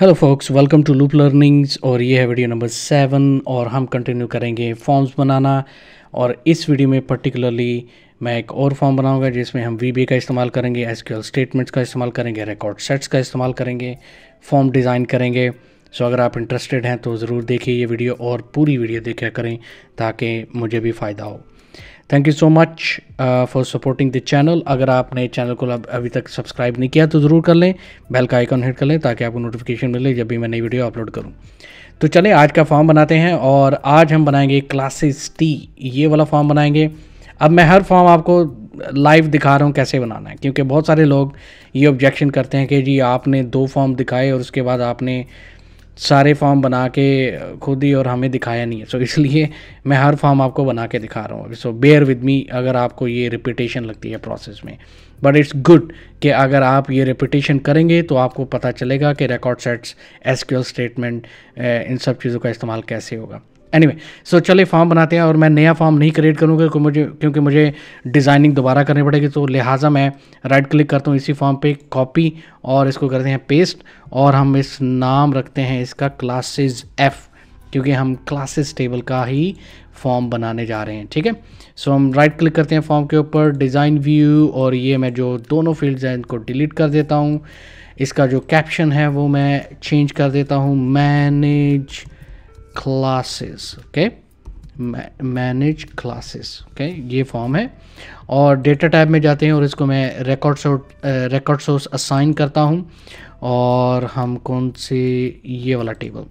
Hello folks welcome to Loop Learnings और ये है वीडियो नंबर सेवन और हम कंटिन्यू करेंगे फॉर्म्स बनाना और इस वीडियो में पर्टिकुलरली मैं एक और फॉर्म बनाऊंगा जिसमें हम वी का इस्तेमाल करेंगे एस स्टेटमेंट्स का इस्तेमाल करेंगे रिकॉर्ड सेट्स का इस्तेमाल करेंगे फॉर्म डिज़ाइन करेंगे सो अगर आप इंटरेस्टेड हैं तो ज़रूर देखिए ये वीडियो और पूरी वीडियो देखा करें ताकि मुझे भी फ़ायदा हो thank you so much for supporting the channel अगर आपने चैनल को अभी तक सब्सक्राइब नहीं किया तो ज़रूर कर लें बेल का आइकन हिट कर लें ताकि आपको नोटिफिकेशन मिले जब भी मैं नई वीडियो अपलोड करूँ तो चलें आज का फॉर्म बनाते हैं और आज हम बनाएंगे क्लासेस टी ये वाला फॉर्म बनाएंगे अब मैं हर फॉर्म आपको लाइव दिखा रहा हूँ कैसे बनाना है क्योंकि बहुत सारे लोग ये ऑब्जेक्शन करते हैं कि जी आपने दो फॉर्म दिखाए और उसके बाद आपने सारे फॉर्म बना के खुद ही और हमें दिखाया नहीं है सो so, इसलिए मैं हर फॉर्म आपको बना के दिखा रहा हूँ सो बेयर विद मी अगर आपको ये रिपीटेशन लगती है प्रोसेस में बट इट्स गुड कि अगर आप ये रिपीटेशन करेंगे तो आपको पता चलेगा कि रिकॉर्ड सेट्स एस स्टेटमेंट इन सब चीज़ों का इस्तेमाल कैसे होगा एनी anyway, सो so चले फॉर्म बनाते हैं और मैं नया फॉर्म नहीं क्रिएट करूँगा क्योंकि मुझे क्योंकि मुझे डिज़ाइनिंग दोबारा करनी पड़ेगी तो लिहाजा मैं राइट क्लिक करता हूँ इसी फॉर्म पे कॉपी और इसको करते हैं पेस्ट और हम इस नाम रखते हैं इसका क्लासेज एफ़ क्योंकि हम क्लासेस टेबल का ही फॉर्म बनाने जा रहे हैं ठीक है सो हम राइट क्लिक करते हैं फॉर्म के ऊपर डिज़ाइन व्यू और ये मैं जो दोनों फील्ड्स हैं इनको डिलीट कर देता हूँ इसका जो कैप्शन है वो मैं चेंज कर देता हूँ manage classes okay manage classes okay ये फॉर्म है और डेटा टाइप में जाते हैं और इसको मैं record sort record source assign करता हूँ और हम कौन सी ये वाला टेबल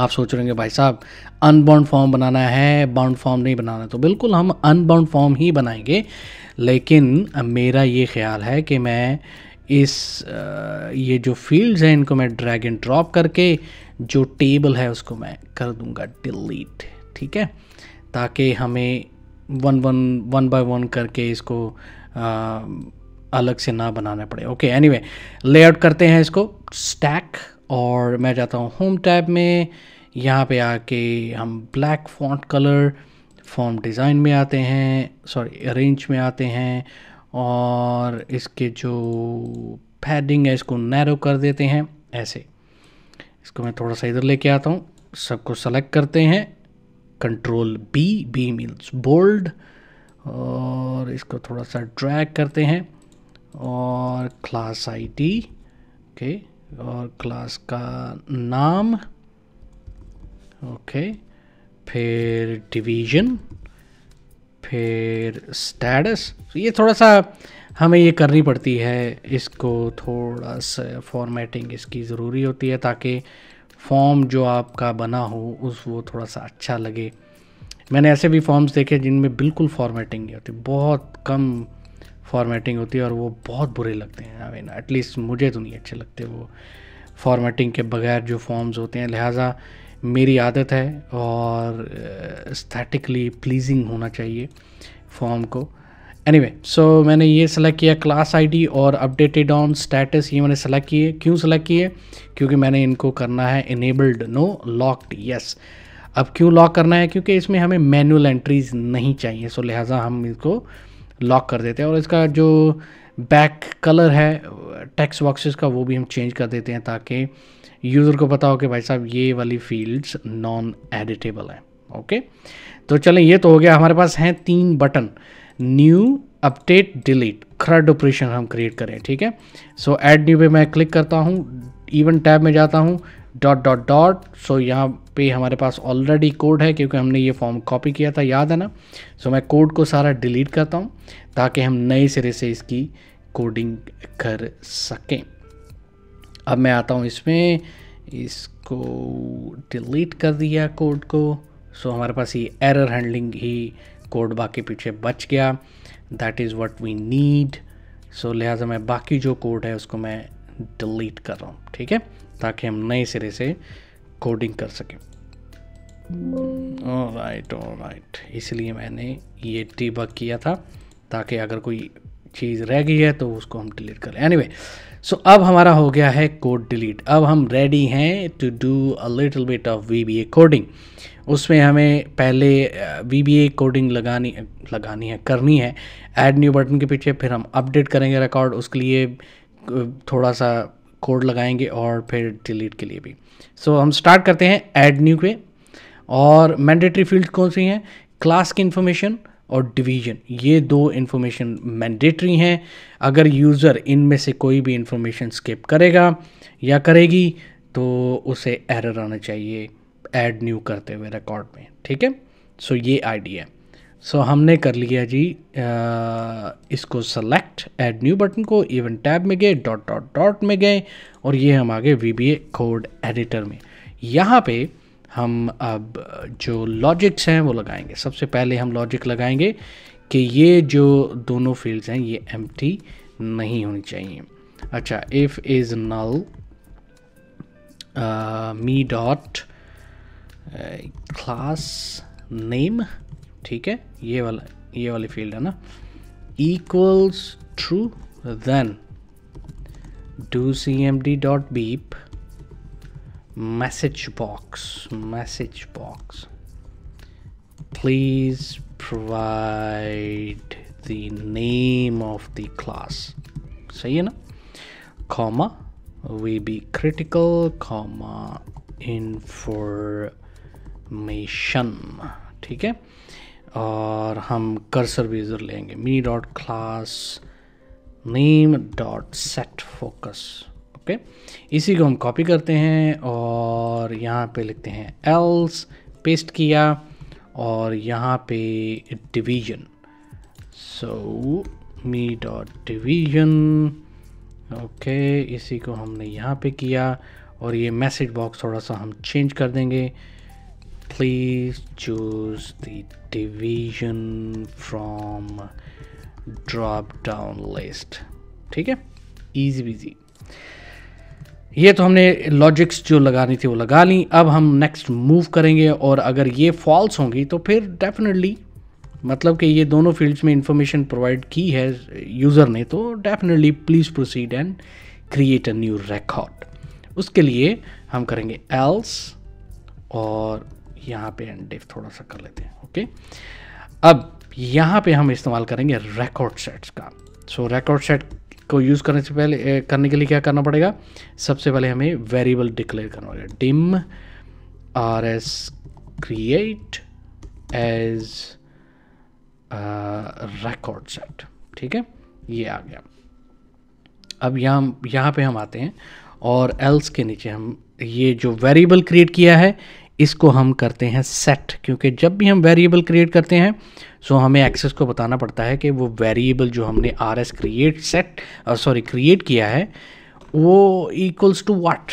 आप सोच रहे होंगे भाई साहब अनबाउंड फॉर्म बनाना है बाउंड फॉर्म नहीं बनाना तो बिल्कुल हम अनबाउंड फॉर्म ही बनाएंगे लेकिन मेरा ये ख्याल है कि मैं इस ये जो फील्ड्स हैं इनको मैं ड्रैग एंड ड्रॉप करके जो टेबल है उसको मैं कर दूंगा डिलीट ठीक है ताकि हमें one one one by one करके इसको आ, अलग से ना बनाना पड़े ओके एनीवे लेआउट करते हैं इसको स्टैक और मैं जाता हूँ होम टैब में यहाँ पे आके हम black font colour form design में आते हैं सॉरी अरेंज में आते हैं और इसके जो पैडिंग है इसको नैरो कर देते हैं ऐसे इसको मैं थोड़ा सा इधर लेके आता हूँ सबको सेलेक्ट करते हैं control B B means bold और इसको थोड़ा सा ड्रैग करते हैं और क्लास आईडी ओके और क्लास का नाम ओके फिर डिवीजन फिर स्टेटस ये थोड़ा सा हमें ये करनी पड़ती है इसको थोड़ा सा फॉर्मेटिंग इसकी ज़रूरी होती है ताकि फॉर्म जो आपका बना हो उस वो थोड़ा सा अच्छा लगे मैंने ऐसे भी फॉर्म्स देखे जिनमें बिल्कुल फॉर्मेटिंग नहीं होती बहुत कम फॉर्मेटिंग होती है और वो बहुत बुरे लगते हैं आई मीन एटलीस्ट मुझे तो नहीं अच्छे लगते वो फॉर्मेटिंग के बगैर जो फॉर्म्स होते हैं लिहाजा मेरी आदत है और स्थैटिकली प्लीजिंग होना चाहिए फॉर्म को एनीवे anyway, सो so मैंने ये सेलेक्ट किया क्लास आईडी और अपडेटेड ऑन स्टेटस ये मैंने सेलेक्ट किए क्यों सेलेक्ट किए क्योंकि मैंने इनको करना है इनेबल्ड नो लॉक्ड यस अब क्यों लॉक करना है क्योंकि इसमें हमें मैनुअल एंट्रीज नहीं चाहिए सो so लिहाजा हम इसको लॉक कर देते हैं और इसका जो बैक कलर है टेक्स्ट बॉक्सेस का वो भी हम चेंज कर देते हैं ताकि यूज़र को पता हो कि भाई साहब ये वाली फील्ड्स नॉन एडिटेबल हैं ओके तो चलें ये तो हो गया हमारे पास हैं तीन button new update delete CRUD operation हम क्रिएट करें ठीक है सो एड न्यू पे मैं क्लिक करता हूँ इवन टैब में जाता हूँ डॉट डॉट डॉट सो यहाँ पे हमारे पास ऑलरेडी कोड है क्योंकि हमने ये फॉर्म कॉपी किया था याद है ना सो so, मैं कोड को सारा डिलीट करता हूँ ताकि हम नए सिरे से इसकी कोडिंग कर सकें अब मैं आता हूँ इसमें इसको डिलीट कर दिया कोड को सो so, हमारे पास ये एरर हैंडलिंग ही कोडबा के पीछे बच गया that is what we need so लिहाजा मैं बाकी जो कोड है उसको मैं डिलीट कर रहा हूँ ठीक है ताकि हम नए सिरे से कोडिंग कर सकें राइट राइट इसलिए मैंने ये टी डीबग किया था ताकि अगर कोई चीज़ रह गई है तो उसको हम डिलीट करें एनी वे सो अब हमारा हो गया है कोड डिलीट अब हम रेडी हैं to do a little bit of V B A coding उसमें हमें पहले वी बी ए कोडिंग लगानी लगानी है करनी है ऐड न्यू बटन के पीछे फिर हम अपडेट करेंगे रिकॉर्ड उसके लिए थोड़ा सा कोड लगाएंगे और फिर डिलीट के लिए भी सो so, हम स्टार्ट करते हैं ऐड न्यू पे और मैंडेटरी फील्ड कौन सी हैं क्लास की इन्फॉर्मेशन और डिवीजन ये दो इन्फॉर्मेशन मैंडेटरी हैं अगर यूज़र इनमें से कोई भी इन्फॉर्मेशन स्किप करेगा या करेगी तो उसे एरर आना चाहिए ऐड न्यू करते हुए रिकॉर्ड में ठीक है सो ये आइडिया है सो हमने कर लिया जी आ, इसको सेलेक्ट ऐड न्यू बटन को इवन टैब में गए डॉट डॉट डॉट में गए और ये हम V B V code editor में यहाँ पे हम अब जो लॉजिक्स हैं वो लगाएंगे सबसे पहले हम लॉजिक लगाएंगे कि ये जो दोनों फील्ड्स हैं ये एम नहीं होनी चाहिए अच्छा if is null me dot Uh, class name, ठीक है ये वाला ये वाली फील्ड है ना equals true then do C M D message box message box please provide the name of the class सही है ना comma we be critical comma in for मेशन ठीक है और हम कर्सर वेजर लेंगे me dot class name dot set focus okay इसी को हम कॉपी करते हैं और यहाँ पे लिखते हैं एल्स पेस्ट किया और यहाँ पे division so me dot division okay इसी को हमने यहाँ पे किया और ये मैसेज बॉक्स थोड़ा सा हम चेंज कर देंगे please choose the division from drop down list ठीक है इजी बिजी ये तो हमने लॉजिक्स जो लगानी थी वो लगा ली अब हम नेक्स्ट मूव करेंगे और अगर ये फॉल्स होंगी तो फिर डेफिनेटली मतलब कि ये दोनों फील्ड्स में इंफॉर्मेशन प्रोवाइड की है यूज़र ने तो definitely please proceed and create a new record उसके लिए हम करेंगे एल्स और यहाँ पे एंड डेफ थोड़ा सा कर लेते हैं ओके अब यहाँ पे हम इस्तेमाल करेंगे रिकॉर्ड सेट्स का सो रिकॉर्ड सेट को यूज़ करने से पहले करने के लिए क्या करना पड़ेगा सबसे पहले हमें वेरिएबल डिक्लेयर करना पड़ेगा dim R S create as record set ठीक है ये आ गया अब यहाँ यहाँ पे हम आते हैं और एल्स के नीचे हम ये जो वेरिएबल क्रिएट किया है इसको हम करते हैं सेट क्योंकि जब भी हम वेरिएबल क्रिएट करते हैं सो हमें एक्सेस को बताना पड़ता है कि वो वेरिएबल जो हमने R S create set sorry create किया है वो इक्वल्स टू वाट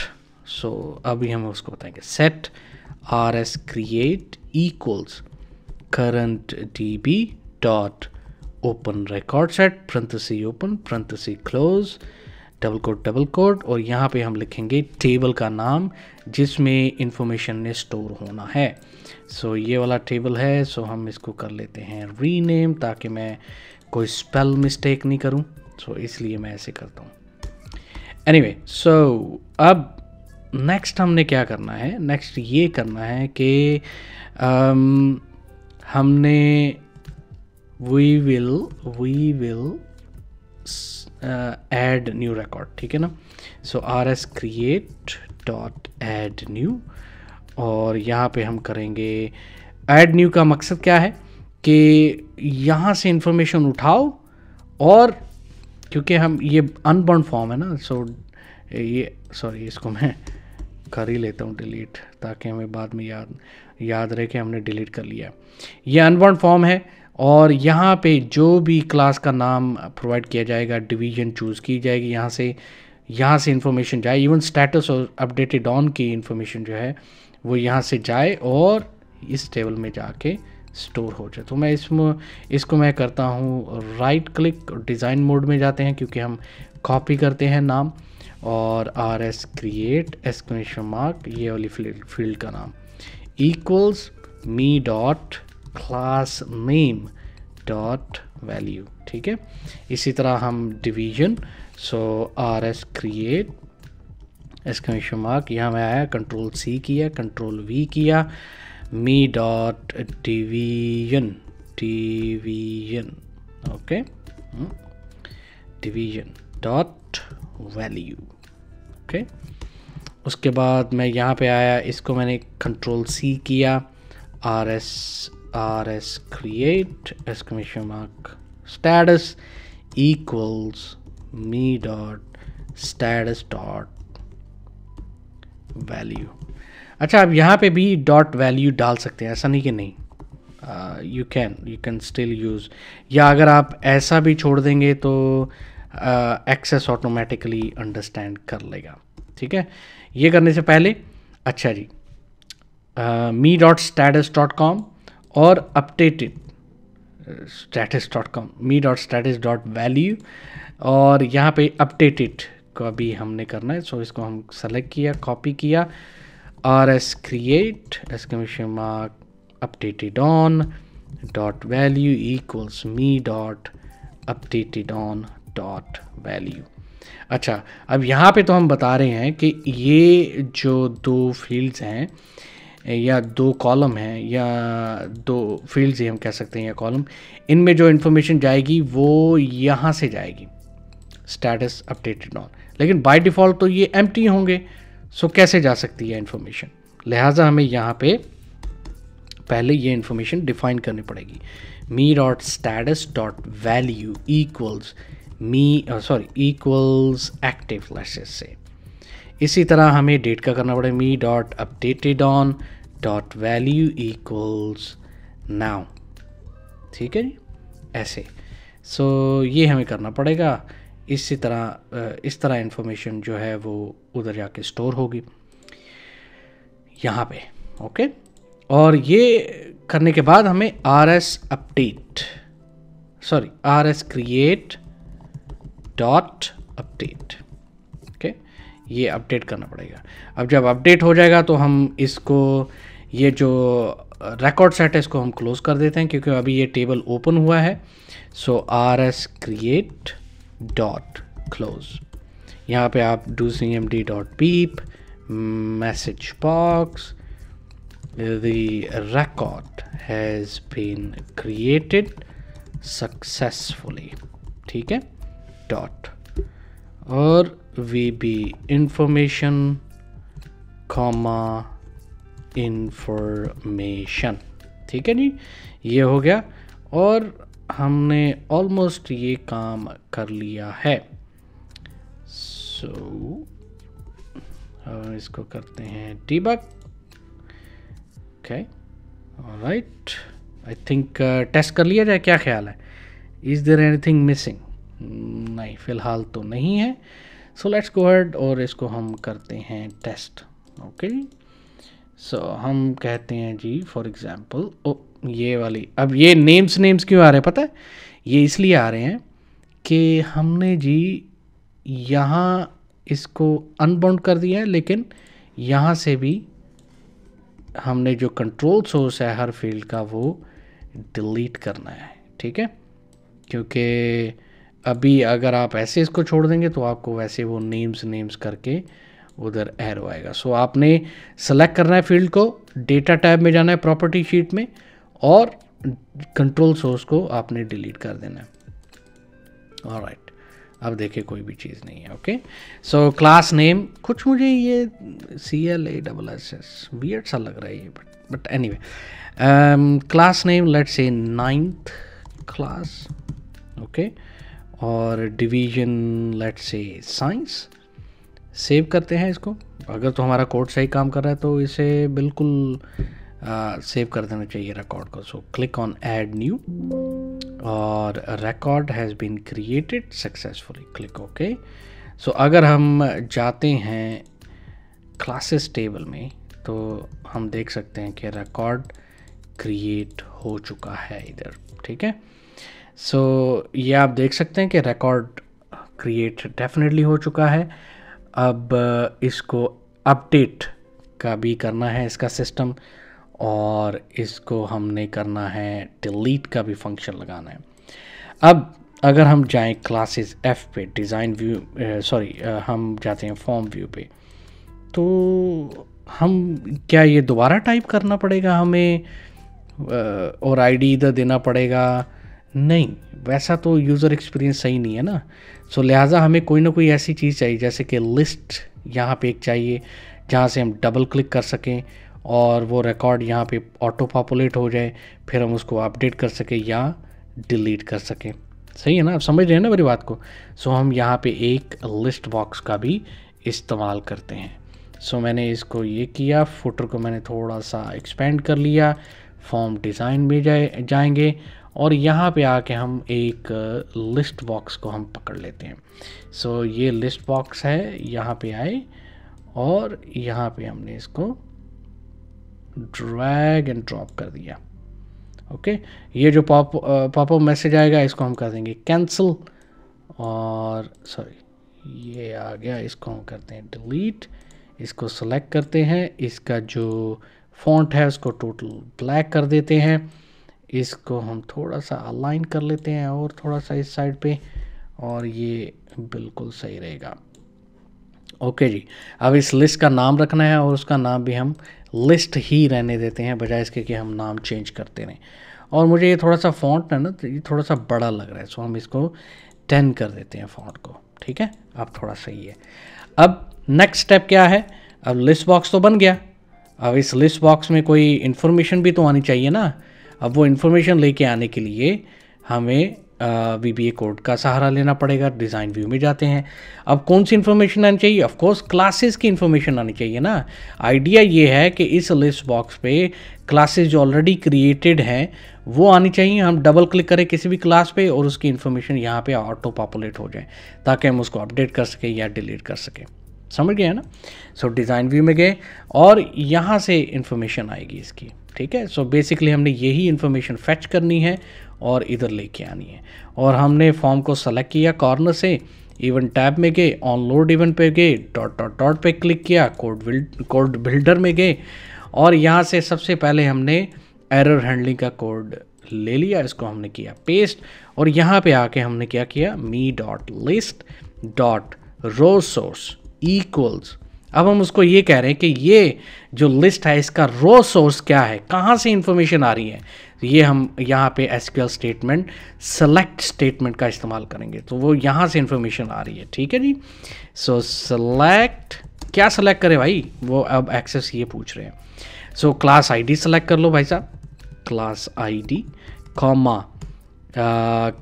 सो अभी हम उसको बताएंगे set R S create equals current D B dot open record set C open C close double quote double quote और यहाँ पे हम लिखेंगे टेबल का नाम जिसमें इंफॉर्मेशन ने स्टोर होना है सो so, ये वाला टेबल है सो so हम इसको कर लेते हैं रीनेम ताकि मैं कोई स्पेल मिस्टेक नहीं करूँ सो so, इसलिए मैं ऐसे करता हूँ एनीवे सो अब नेक्स्ट हमने क्या करना है नेक्स्ट ये करना है कि um, हमने we will we will add new record ठीक है ना so R S create dot add new और यहाँ पे हम करेंगे एड न्यू का मकसद क्या है कि यहाँ से इंफॉर्मेशन उठाओ और क्योंकि हम ये अनबर्न फॉर्म है ना सो ये सॉरी इसको मैं कर ही लेता हूँ डिलीट ताकि हमें बाद में याद याद रहे कि हमने डिलीट कर लिया ये अनबर्न फॉर्म है और यहाँ पे जो भी क्लास का नाम प्रोवाइड किया जाएगा डिवीजन चूज़ की जाएगी यहाँ से यहाँ से इंफॉर्मेशन जाए इवन स्टेटस और अपडेटेड ऑन की इंफॉर्मेशन जो है वो यहाँ से जाए और इस टेबल में जाके स्टोर हो जाए तो मैं इसमें इसको मैं करता हूँ राइट क्लिक डिज़ाइन मोड में जाते हैं क्योंकि हम कॉपी करते हैं नाम और R S create exclamation mark ये वाली फील्ड का नाम equals me dot class name dot value ठीक है इसी तरह हम division so R S create इसका शुमार्क यहाँ में आया कंट्रोल सी किया कंट्रोल वी किया me dot division division okay division dot value okay उसके बाद मैं यहाँ पे आया इसको मैंने कंट्रोल सी किया R S rs create exclamation mark status equals me dot status dot value अच्छा आप यहाँ पे भी डॉट वैल्यू डाल सकते हैं ऐसा नहीं कि नहीं you can you can still use या अगर आप ऐसा भी छोड़ देंगे तो एक्सेस ऑटोमेटिकली अंडरस्टैंड कर लेगा ठीक है ये करने से पहले अच्छा जी me dot status dot com और dot com me dot status dot value और यहाँ पे अपडेटेड को अभी हमने करना है सो so इसको हम सेलेक्ट किया कॉपी किया R S create exclamation mark updated on dot value equals me dot updated on dot value अच्छा अब यहाँ पे तो हम बता रहे हैं कि ये जो दो फील्ड्स हैं या दो कॉलम हैं या दो फील्ड्स ही हम कह सकते हैं या कॉलम इनमें जो इन्फॉर्मेशन जाएगी वो यहाँ से जाएगी स्टेटस अपडेटेड ऑन लेकिन बाय डिफ़ॉल्ट तो ये एम होंगे सो कैसे जा सकती है इन्फॉर्मेशन लिहाजा हमें यहाँ पे पहले ये इन्फॉर्मेशन डिफाइन करनी पड़ेगी me dot status dot value equals me sorry equals active let's say इसी तरह हमें डेट का करना पड़ेगा me dot updated on dot value equals now ठीक है जी ऐसे सो so, ये हमें करना पड़ेगा इसी तरह इस तरह इन्फॉर्मेशन जो है वो उधर जाके स्टोर होगी यहाँ पे ओके और ये करने के बाद हमें R S update sorry R S create dot update ये अपडेट करना पड़ेगा अब जब अपडेट हो जाएगा तो हम इसको ये जो रिकॉर्ड सेट है इसको हम क्लोज़ कर देते हैं क्योंकि अभी ये टेबल ओपन हुआ है so R S create dot close यहाँ पे आप do C M D dot पीप message box the record has been created successfully ठीक है डॉट और VB information comma information ठीक है जी ये हो गया और हमने ऑलमोस्ट ये काम कर लिया है सो so, इसको करते हैं debug right I think test कर लिया जाए क्या ख्याल है इज़ देर एनीथिंग मिसिंग नहीं फ़िलहाल तो नहीं है सो लेट्स गो हेड और इसको हम करते हैं test okay okay? So so, हम कहते हैं जी फॉर एग्ज़ाम्पल ओ ये वाली अब ये नेम्स नेम्स क्यों आ रहे हैं पता है ये इसलिए आ रहे हैं कि हमने जी यहाँ इसको अनबाउंड कर दिया है लेकिन यहाँ से भी हमने जो कंट्रोल सोर्स है हर फील्ड का वो डिलीट करना है ठीक है क्योंकि अभी अगर आप ऐसे इसको छोड़ देंगे तो आपको वैसे वो नेम्स नेम्स करके उधर एरो आएगा सो so, आपने सेलेक्ट करना है फील्ड को डेटा टैब में जाना है प्रॉपर्टी शीट में और कंट्रोल सोर्स को आपने डिलीट कर देना है और अब देखे कोई भी चीज़ नहीं है ओके सो क्लास नेम कुछ मुझे ये C L A double S एस बी सा लग रहा है ये but but anyway class name let say ninth class okay okay. और division let say science save करते हैं इसको अगर तो हमारा कोड सही काम कर रहा है तो इसे बिल्कुल आ, सेव कर देना चाहिए रिकॉर्ड को so click on add new और record has been created successfully click okay so अगर हम जाते हैं क्लासेस टेबल में तो हम देख सकते हैं कि रिकॉर्ड क्रिएट हो चुका है इधर ठीक है सो so, ये आप देख सकते हैं कि रिकॉर्ड क्रिएट डेफिनेटली हो चुका है अब uh, इसको अपडेट का भी करना है इसका सिस्टम और इसको हमने करना है डिलीट का भी फंक्शन लगाना है अब अगर हम जाएं क्लासेस एफ पे डिज़ाइन व्यू सॉरी हम जाते हैं फॉर्म व्यू पे तो हम क्या ये दोबारा टाइप करना पड़ेगा हमें आ, uh, और आईडी इधर देना पड़ेगा नहीं वैसा तो यूज़र एक्सपीरियंस सही नहीं है ना सो लिहाजा हमें कोई ना कोई ऐसी चीज़ चाहिए जैसे कि लिस्ट यहाँ पे एक चाहिए जहाँ से हम डबल क्लिक कर सकें और वो रिकॉर्ड यहाँ पे ऑटो पॉपुलेट हो जाए फिर हम उसको अपडेट कर सकें या डिलीट कर सकें सही है ना आप समझ रहे हैं ना मेरी बात को सो हम यहाँ पे एक लिस्ट बॉक्स का भी इस्तेमाल करते हैं सो मैंने इसको ये किया फुटर को मैंने थोड़ा सा एक्सपेंड कर लिया फॉर्म डिज़ाइन में जाए जाएंगे और यहाँ पे आके हम एक लिस्ट uh, बॉक्स को हम पकड़ लेते हैं सो so, ये लिस्ट बॉक्स है यहाँ पे आए और यहाँ पे हमने इसको ड्रैग एंड ड्रॉप कर दिया ओके okay? ये जो पॉप पॉपअप मैसेज आएगा इसको हम कर देंगे कैंसिल और सॉरी ये आ गया इसको हम करते हैं डिलीट इसको सेलेक्ट करते हैं इसका जो फॉन्ट है उसको टोटल ब्लैक कर देते हैं इसको हम थोड़ा सा अलाइन कर लेते हैं और थोड़ा सा इस साइड पे और ये बिल्कुल सही रहेगा ओके जी अब इस लिस्ट का नाम रखना है और उसका नाम भी हम लिस्ट ही रहने देते हैं बजाय इसके कि हम नाम चेंज करते रहें और मुझे ये थोड़ा सा फॉन्ट है ना तो ये थोड़ा सा बड़ा लग रहा है सो हम इसको टेन कर देते हैं फॉन्ट को ठीक है अब थोड़ा सही है अब नेक्स्ट स्टेप क्या है अब लिस्ट बॉक्स तो बन गया अब इस लिस्ट बॉक्स में कोई इन्फॉर्मेशन भी तो आनी चाहिए ना अब वो इन्फॉर्मेशन लेके आने के लिए हमें वी बी ए कोड का सहारा लेना पड़ेगा डिज़ाइन व्यू में जाते हैं अब कौन सी इन्फॉर्मेशन आनी चाहिए ऑफ कोर्स क्लासेस की इन्फॉर्मेशन आनी चाहिए ना आइडिया ये है कि इस लिस्ट बॉक्स पे क्लासेस जो ऑलरेडी क्रिएटेड हैं वो आनी चाहिए हम डबल क्लिक करें किसी भी क्लास पे और उसकी इन्फॉर्मेशन यहाँ पे ऑटो पॉपुलेट हो जाए ताकि हम उसको अपडेट कर सकें या डिलीट कर सकें समझ गए ना सो डिज़ाइन व्यू में गए और यहाँ से इन्फॉर्मेशन आएगी इसकी ठीक है सो बेसिकली हमने यही इन्फॉर्मेशन फैच करनी है और इधर लेके आनी है और हमने फॉर्म को सेलेक्ट किया कॉर्नर से इवेंट टैब में गए ऑन लोड इवेंट पे गए डॉट डॉट डॉट पे क्लिक किया कोड बिल्ड कोड बिल्डर में गए और यहाँ से सबसे पहले हमने एरर हैंडलिंग का कोड ले लिया इसको हमने किया पेस्ट और यहाँ पे आके हमने क्या किया me dot list dot row source equals अब हम उसको ये कह रहे हैं कि ये जो लिस्ट है इसका रो सोर्स क्या है कहाँ से इंफॉर्मेशन आ रही है तो ये हम यहाँ पे एस स्टेटमेंट सेलेक्ट स्टेटमेंट का इस्तेमाल करेंगे तो वो यहाँ से इंफॉर्मेशन आ रही है ठीक है जी सो सेलेक्ट क्या सेलेक्ट करें भाई वो अब एक्सेस ये पूछ रहे हैं सो क्लास आईडी सेलेक्ट कर लो भाई साहब class ID comma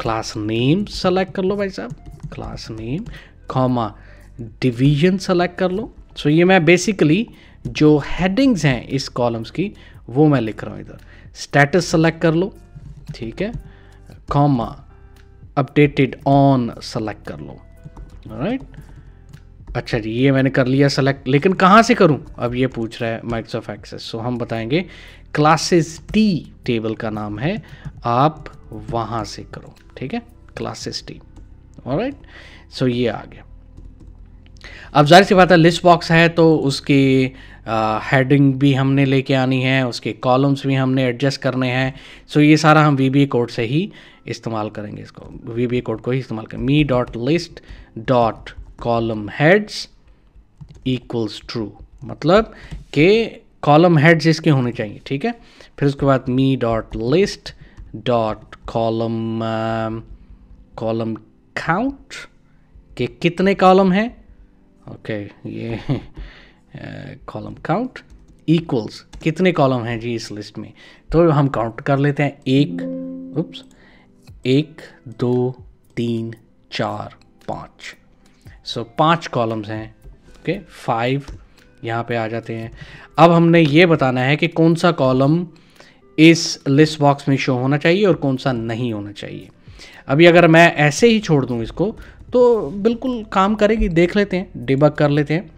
class name select कर लो भाई साहब class name comma division select कर लो सो ये मैं बेसिकली जो हेडिंग्स हैं इस कॉलम्स की वो मैं लिख रहा हूँ इधर स्टेटस सेलेक्ट कर लो ठीक है कॉमा अपडेटेड ऑन सेलेक्ट कर लो राइट अच्छा जी ये मैंने कर लिया सेलेक्ट लेकिन कहाँ से करूँ अब ये पूछ रहा है माइक्रोसॉफ्ट एक्सेस सो हम बताएंगे क्लासेस टी टेबल का नाम है आप वहाँ से करो ठीक है क्लासेस टी राइट सो ये आ गया अब जाहिर सी बात है लिस्ट बॉक्स है तो उसकी हेडिंग भी हमने लेके आनी है उसके कॉलम्स भी हमने एडजस्ट करने हैं सो ये सारा हम वी बी कोड से ही इस्तेमाल करेंगे इसको वी बी कोड को ही इस्तेमाल करें me dot list dot column heads equals true मतलब के कॉलम हेड्स इसके होने चाहिए ठीक है फिर उसके बाद me dot list dot column column count के कितने कॉलम हैं ओके ये कॉलम काउंट इक्वल्स कितने कॉलम हैं जी इस लिस्ट में तो हम काउंट कर लेते हैं एक उप्स एक दो तीन चार पाँच सो so, पाँच कॉलम्स हैं ओके फाइव यहाँ पे आ जाते हैं अब हमने ये बताना है कि कौन सा कॉलम इस लिस्ट बॉक्स में शो होना चाहिए और कौन सा नहीं होना चाहिए अभी अगर मैं ऐसे ही छोड़ दूँ इसको तो बिल्कुल काम करेगी देख लेते हैं डिबक कर लेते हैं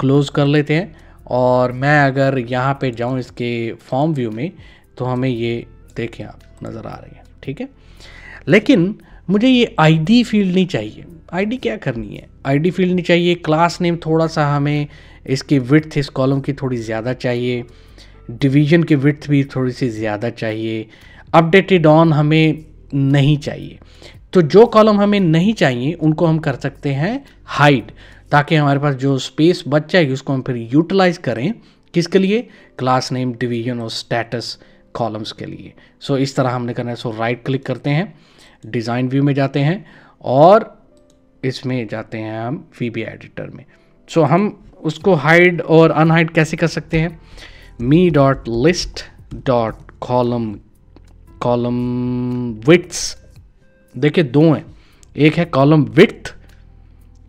क्लोज कर लेते हैं और मैं अगर यहाँ पे जाऊँ इसके फॉर्म व्यू में तो हमें ये देखें आप नज़र आ रही है ठीक है लेकिन मुझे ये आईडी फील्ड नहीं चाहिए आईडी क्या करनी है आईडी फील्ड नहीं चाहिए क्लास नेम थोड़ा सा हमें इसकी विथ इस कॉलम की थोड़ी ज़्यादा चाहिए डिवीजन की विथ भी थोड़ी सी ज़्यादा चाहिए अपडेटेड ऑन हमें नहीं चाहिए तो जो कॉलम हमें नहीं चाहिए उनको हम कर सकते हैं हाइड ताकि हमारे पास जो स्पेस बच जाएगी उसको हम फिर यूटिलाइज करें किसके लिए क्लास नेम डिवीजन और स्टेटस कॉलम्स के लिए सो so, इस तरह हमने करना है सो राइट क्लिक करते हैं डिज़ाइन व्यू में जाते हैं और इसमें जाते हैं हम वी एडिटर में सो so, हम उसको हाइड और अनहाइड कैसे कर सकते हैं me dot list dot column column widths देखिए दो हैं एक है कॉलम विथ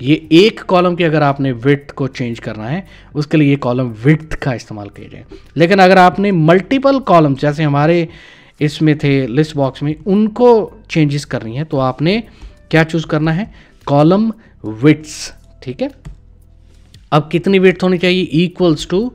ये एक कॉलम की अगर आपने विथ को चेंज करना है उसके लिए ये कॉलम विथ का इस्तेमाल किया जाए लेकिन अगर आपने मल्टीपल कॉलम जैसे हमारे इसमें थे लिस्ट बॉक्स में उनको चेंजेस करनी है तो आपने क्या चूज़ करना है कॉलम विट्स ठीक है अब कितनी विथ होनी चाहिए equals to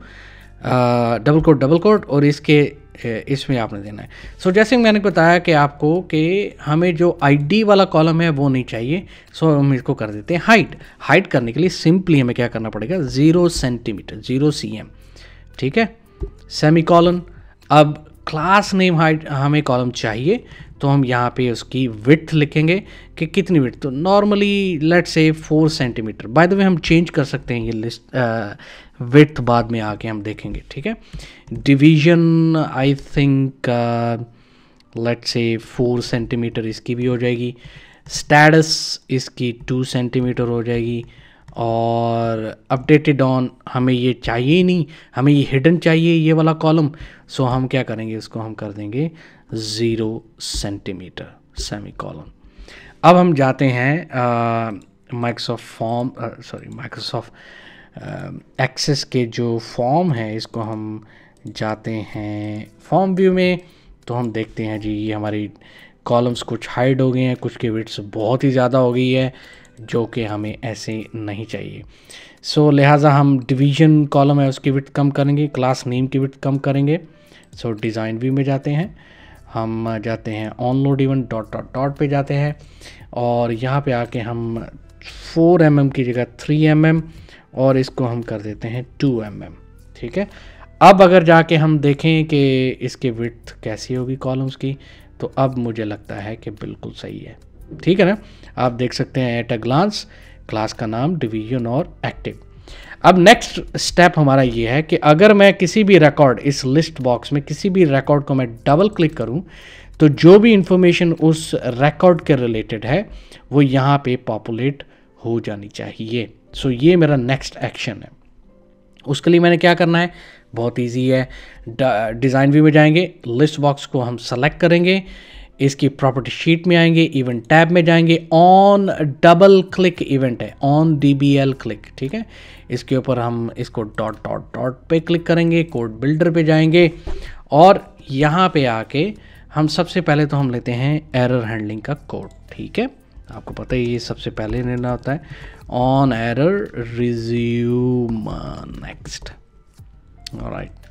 double quote double quote और इसके इसमें आपने देना है सो so, जैसे मैंने बताया कि आपको कि हमें जो आईडी वाला कॉलम है वो नहीं चाहिए सो so, हम इसको कर देते हैं हाइट हाइट करने के लिए सिंपली हमें क्या करना पड़ेगा ज़ीरो सेंटीमीटर ज़ीरो सी ठीक है सेमी कॉलन अब क्लास नेम हाइट हमें कॉलम चाहिए तो हम यहाँ पे उसकी विथ लिखेंगे कि कितनी विथ तो normally let's say four centimetre by the way हम चेंज कर सकते हैं ये लिस्ट विथ बाद में आके हम देखेंगे ठीक है division I think let's say four centimetre इसकी भी हो जाएगी स्टैटस इसकी टू सेंटीमीटर हो जाएगी और अपडेटेड ऑन हमें ये चाहिए ही नहीं हमें ये हिडन चाहिए ये वाला कॉलम सो हम क्या करेंगे इसको हम कर देंगे ज़ीरो सेंटीमीटर सेमी कॉलम अब हम जाते हैं Microsoft form sorry Microsoft Access के जो फॉर्म है इसको हम जाते हैं फॉर्म व्यू में तो हम देखते हैं जी ये हमारी कॉलम्स कुछ हाइड हो गए हैं कुछ की विट्स बहुत ही ज़्यादा हो गई है जो कि हमें ऐसे नहीं चाहिए सो so, लिहाजा हम डिवीजन कॉलम है उसकी विट कम करेंगे क्लास नेम की विट कम करेंगे सो डिज़ाइन व्यू में जाते हैं हम जाते हैं on load event dot dot dot पे जाते हैं और यहाँ पे आके हम 4 एम mm की जगह 3 एम mm और इसको हम कर देते हैं टू एम mm, ठीक है अब अगर जाके हम देखें कि इसके विथ कैसी होगी कॉलम्स की तो अब मुझे लगता है कि बिल्कुल सही है ठीक है ना आप देख सकते हैं एट अ ग्लांस क्लास का नाम डिवीजन और एक्टिव अब नेक्स्ट स्टेप हमारा ये है कि अगर मैं किसी भी रिकॉर्ड इस लिस्ट बॉक्स में किसी भी रिकॉर्ड को मैं डबल क्लिक करूं तो जो भी इंफॉर्मेशन उस रिकॉर्ड के रिलेटेड है वो यहाँ पे पॉपुलेट हो जानी चाहिए सो so, ये मेरा नेक्स्ट एक्शन है उसके लिए मैंने क्या करना है बहुत ईजी है डिज़ाइन व्यू में जाएंगे लिस्ट बॉक्स को हम सेलेक्ट करेंगे इसकी प्रॉपर्टी शीट में आएंगे इवेंट टैब में जाएंगे ऑन डबल क्लिक इवेंट है on D B L click ठीक है इसके ऊपर हम इसको डॉट डॉट डॉट पे क्लिक करेंगे कोड बिल्डर पे जाएंगे और यहाँ पे आके हम सबसे पहले तो हम लेते हैं एरर हैंडलिंग का कोड ठीक है आपको पता ही ये सबसे पहले लेना होता है on error resume uh, next right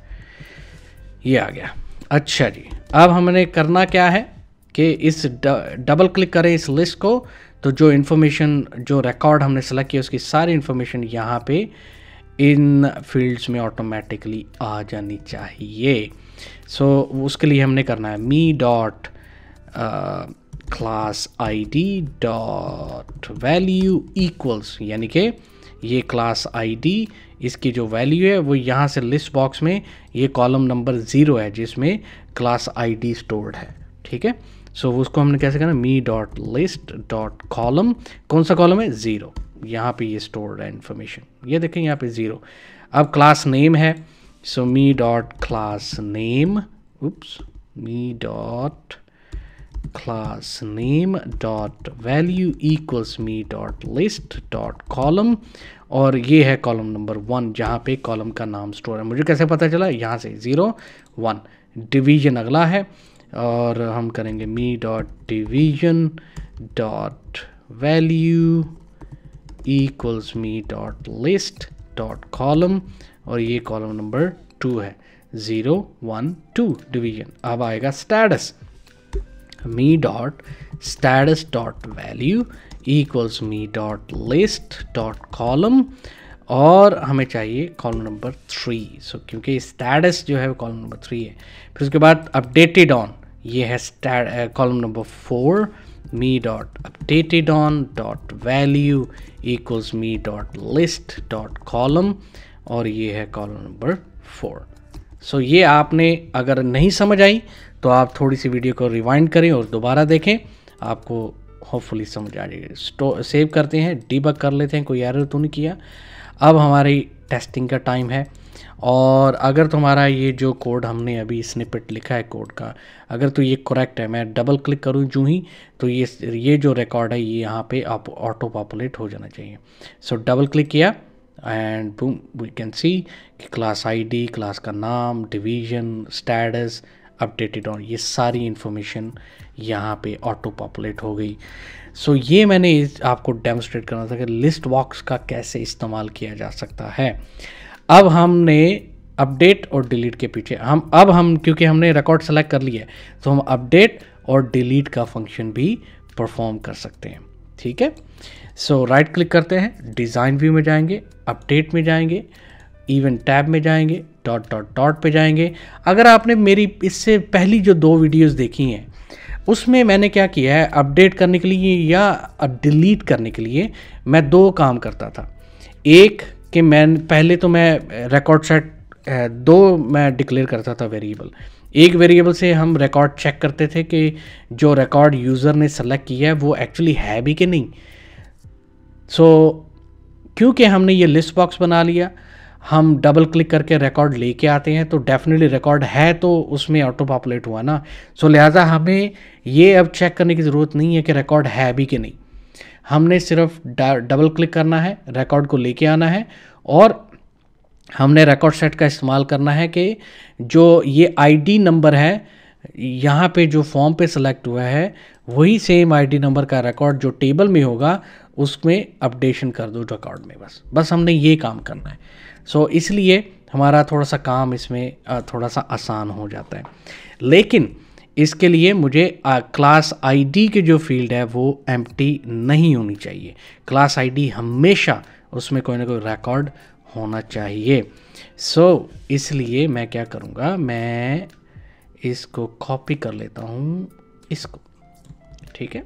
ये आ गया अच्छा जी अब हमने करना क्या है कि इस डबल क्लिक करें इस लिस्ट को तो जो इन्फॉर्मेशन जो रिकॉर्ड हमने सेलेक्ट किया उसकी सारी इन्फॉर्मेशन यहाँ पे इन फील्ड्स में ऑटोमेटिकली आ जानी चाहिए सो so, उसके लिए हमने करना है me dot class ID dot value equals यानी कि ये क्लास आईडी इसकी जो वैल्यू है वो यहाँ से लिस्ट बॉक्स में ये कॉलम नंबर ज़ीरो है जिसमें क्लास आईडी स्टोर्ड है ठीक है सो उसको हमने कैसे करना me dot list dot column कौन सा कॉलम है ज़ीरो यहाँ पे ये स्टोर्ड है इन्फॉर्मेशन ये देखें यहाँ पे ज़ीरो अब क्लास नेम है so me dot class name oops me dot class name dot value equals me dot list dot column और ये है कॉलम नंबर वन जहाँ पे कॉलम का नाम स्टोर है मुझे कैसे पता चला यहाँ से ज़ीरो वन डिवीजन अगला है और हम करेंगे me dot division dot value equals me dot list dot column और ये कॉलम नंबर टू है ज़ीरो वन टू डिवीजन अब आएगा status me dot status dot value equals me dot list dot column और हमें चाहिए कॉलम नंबर थ्री सो क्योंकि status जो है कॉलम नंबर थ्री है फिर उसके बाद अपडेटेड ऑन ये है column number four me dot updated on dot value equals me dot list dot column और ये है कॉलम नंबर फोर सो ये आपने अगर नहीं समझ आई तो आप थोड़ी सी वीडियो को रिवाइंड करें और दोबारा देखें आपको होपफुली समझ आ जाएगी सेव करते हैं डीबक कर लेते हैं कोई एरर तो नहीं किया अब हमारी टेस्टिंग का टाइम है और अगर तुम्हारा ये जो कोड हमने अभी स्निपेट लिखा है कोड का अगर तो ये करेक्ट है मैं डबल क्लिक करूँ जूँ ही तो ये ये जो रिकॉर्ड है ये यहाँ पे आप ऑटो पॉपुलेट हो जाना चाहिए सो so, डबल क्लिक किया एंड वी कैन सी कि क्लास आईडी क्लास का नाम डिवीजन स्टेटस अपडेटेड और ये सारी इन्फॉर्मेशन यहाँ पे ऑटो पॉपुलेट हो गई सो so, ये मैंने आपको डेमोस्ट्रेट करना था कि लिस्ट बॉक्स का कैसे इस्तेमाल किया जा सकता है अब हमने अपडेट और डिलीट के पीछे हम अब हम क्योंकि हमने रिकॉर्ड सेलेक्ट कर लिया है तो हम अपडेट और डिलीट का फंक्शन भी परफॉर्म कर सकते हैं ठीक है सो राइट क्लिक करते हैं डिज़ाइन व्यू में जाएंगे अपडेट में जाएंगे इवन टैब में जाएंगे डॉट डॉट डॉट पे जाएंगे अगर आपने मेरी इससे पहली जो दो वीडियोस देखी हैं उसमें मैंने क्या किया है अपडेट करने के लिए या डिलीट करने के लिए मैं दो काम करता था एक कि मैं पहले तो मैं रिकॉर्ड सेट दो मैं डिक्लेयर करता था वेरिएबल एक वेरिएबल से हम रिकॉर्ड चेक करते थे कि जो रिकॉर्ड यूज़र ने सेलेक्ट किया है वो एक्चुअली है भी कि नहीं सो so, क्योंकि हमने ये लिस्ट बॉक्स बना लिया हम डबल क्लिक करके रिकॉर्ड लेके आते हैं तो डेफिनेटली रिकॉर्ड है तो उसमें ऑटो पॉपुलेट हुआ ना सो so, लिहाजा हमें ये अब चेक करने की ज़रूरत नहीं है कि रिकॉर्ड है भी कि नहीं हमने सिर्फ डबल क्लिक करना है रिकॉर्ड को लेके आना है और हमने रिकॉर्ड सेट का इस्तेमाल करना है कि जो ये आईडी नंबर है यहाँ पे जो फॉर्म पे सेलेक्ट हुआ है वही सेम आईडी नंबर का रिकॉर्ड जो टेबल में होगा उसमें अपडेशन कर दो रिकॉर्ड में बस बस हमने ये काम करना है सो इसलिए हमारा थोड़ा सा काम इसमें थोड़ा सा आसान हो जाता है लेकिन इसके लिए मुझे क्लास क्लास आईडी के जो फील्ड है वो एम नहीं होनी चाहिए क्लास आईडी हमेशा उसमें कोई ना कोई रिकॉर्ड होना चाहिए सो so, इसलिए मैं क्या करूँगा मैं इसको कॉपी कर लेता हूँ इसको ठीक है